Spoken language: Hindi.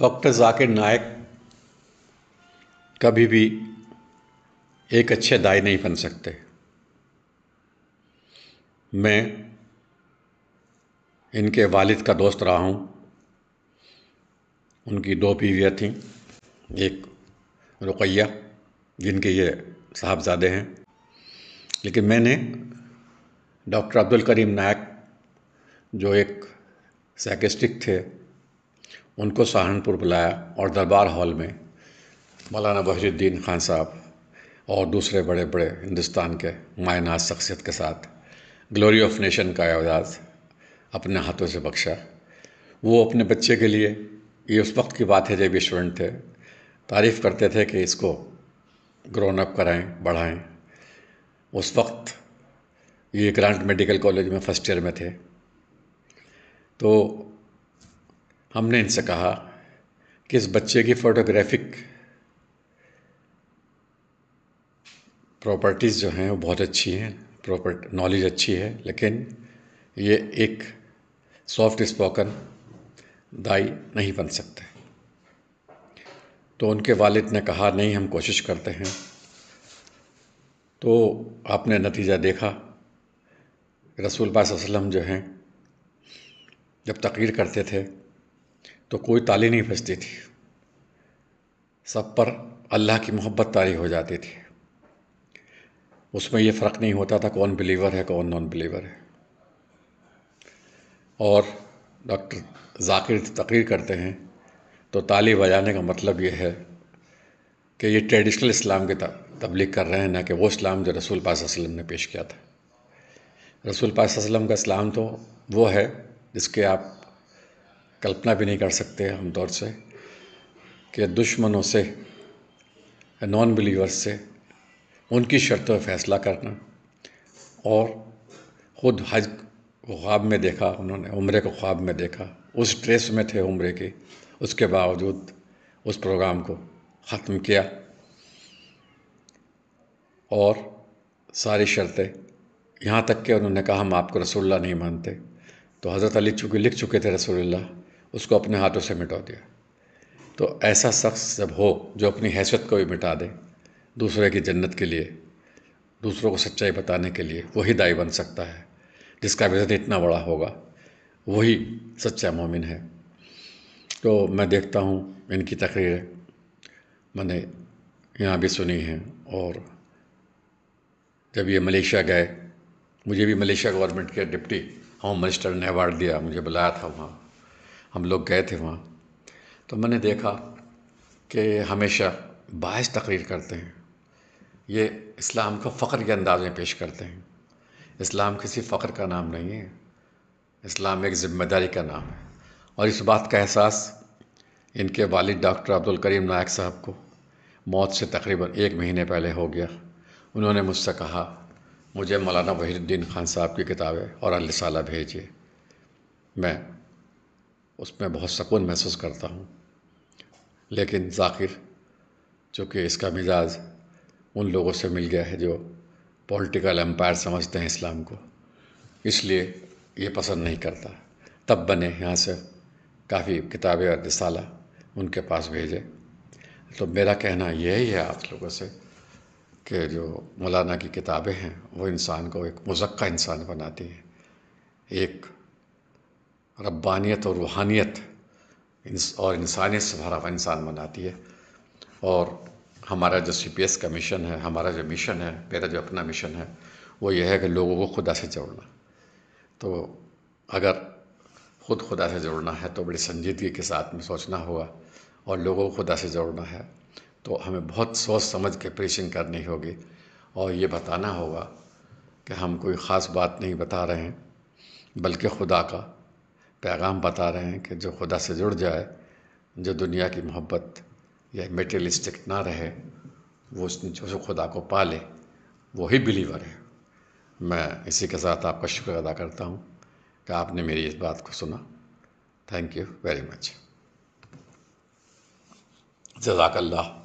डॉक्टर ज़ाकिर नायक कभी भी एक अच्छे दाई नहीं बन सकते मैं इनके वालिद का दोस्त रहा हूँ उनकी दो बीवियाँ थीं एक रुकैया जिनके ये साहबजादे हैं लेकिन मैंने डॉक्टर अब्दुल करीम नायक जो एक साइकेस्टिक थे उनको सहारनपुर बुलाया और दरबार हॉल में मौलाना बहरुद्दीन खान साहब और दूसरे बड़े बड़े हिंदुस्तान के मायनाज शख्सियत के साथ ग्लोरी ऑफ नेशन का एजाज़ अपने हाथों से बख्शा वो अपने बच्चे के लिए ये उस वक्त की बात है जब स्टूडेंट थे तारीफ़ करते थे कि इसको ग्रोन अप कराएं बढ़ाएं उस वक्त ये ग्रांट मेडिकल कॉलेज में फर्स्ट ईयर में थे तो हमने इनसे कहा कि इस बच्चे की फोटोग्राफिक प्रॉपर्टीज़ जो हैं वो बहुत अच्छी हैं प्रॉपर्ट नॉलेज अच्छी है लेकिन ये एक सॉफ्ट स्पोकन दाई नहीं बन सकते तो उनके वालिद ने कहा नहीं हम कोशिश करते हैं तो आपने नतीजा देखा रसूल पास जो हैं जब तकरीर करते थे तो कोई ताली नहीं बजती थी सब पर अल्लाह की मोहब्बत तारी हो जाती थी उसमें ये फ़र्क नहीं होता था कौन बिलीवर है कौन नॉन बिलीवर है और डॉक्टर जाकिर तकरीर करते हैं तो ताली बजाने का मतलब ये है कि ये ट्रेडिशनल इस्लाम की तबलीग कर रहे हैं ना कि वो इस्लाम जो रसूल पासम ने पेश किया था रसूल पास का इस्लाम तो वो है जिसके आप कल्पना भी नहीं कर सकते तौर से कि दुश्मनों से नॉन बिलीवर्स से उनकी शर्तों पर फैसला करना और ख़ुद हज ख्वाब में देखा उन्होंने उम्र को ख्वाब में देखा उस ड्रेस में थे उम्र के उसके बावजूद उस प्रोग्राम को ख़त्म किया और सारी शर्तें यहाँ तक कि उन्होंने कहा हम आपको रसोल्ला नहीं मानते तो हज़रत अली चूँकि लिख चुके थे रसोल्ला उसको अपने हाथों से मिटा दिया तो ऐसा शख्स जब हो जो अपनी हैसियत को भी मिटा दे दूसरे की जन्नत के लिए दूसरों को सच्चाई बताने के लिए वही दाई बन सकता है जिसका वजन इतना बड़ा होगा वही सच्चा मोमिन है तो मैं देखता हूँ इनकी तकरीरें मैंने यहाँ भी सुनी हैं और जब ये मलेशिया गए मुझे भी मलेशिया गवर्नमेंट के डिप्टी होम मिनिस्टर ने अवार्ड दिया मुझे बुलाया था वहाँ हम लोग गए थे वहाँ तो मैंने देखा कि हमेशा बाइस तकरीर करते हैं ये इस्लाम को फ़ख्र के अंदाज़ में पेश करते हैं इस्लाम किसी फ़ख्र का नाम नहीं है इस्लाम एक ज़िम्मेदारी का नाम है और इस बात का एहसास इनके वालिद डॉक्टर अब्दुल करीम नायक साहब को मौत से तकरीबन एक महीने पहले हो गया उन्होंने मुझसे कहा मुझे मौलाना वहीद्दीन खान साहब की किताबें और अल भेजिए मैं उसमें बहुत सुकून महसूस करता हूँ लेकिन ज़ाकिर चूँकि इसका मिजाज उन लोगों से मिल गया है जो पॉलिटिकल एम्पायर समझते हैं इस्लाम को इसलिए ये पसंद नहीं करता तब बने यहाँ से काफ़ी किताबें और रिसाला उनके पास भेजे तो मेरा कहना यही है आप लोगों से कि जो मौलाना की किताबें हैं वो इंसान को एक मुजक्का इंसान बनाती हैं एक रब्बानियत और रूहानियत और इंसानियत से भरा हुआ इंसान बनाती है और हमारा जो सी पी एस का मिशन है हमारा जो मिशन है मेरा जो अपना मिशन है वो यह है कि लोगों को खुदा से जोड़ना तो अगर खुद खुदा से जोड़ना है तो बड़ी संजीदगी के साथ में सोचना होगा और लोगों को खुदा से जोड़ना है तो हमें बहुत सोच समझ के प्रेशिंग करनी होगी और ये बताना होगा कि हम कोई ख़ास बात नहीं बता रहे हैं बल्कि खुदा का पैगाम बता रहे हैं कि जो खुदा से जुड़ जाए जो दुनिया की मोहब्बत या मेटेलिस्टिक ना रहे वो उसने जो खुदा को पाले वही बिलीवर है मैं इसी के साथ आपका शुक्र अदा करता हूँ कि आपने मेरी इस बात को सुना थैंक यू वेरी मच जजाकल्ला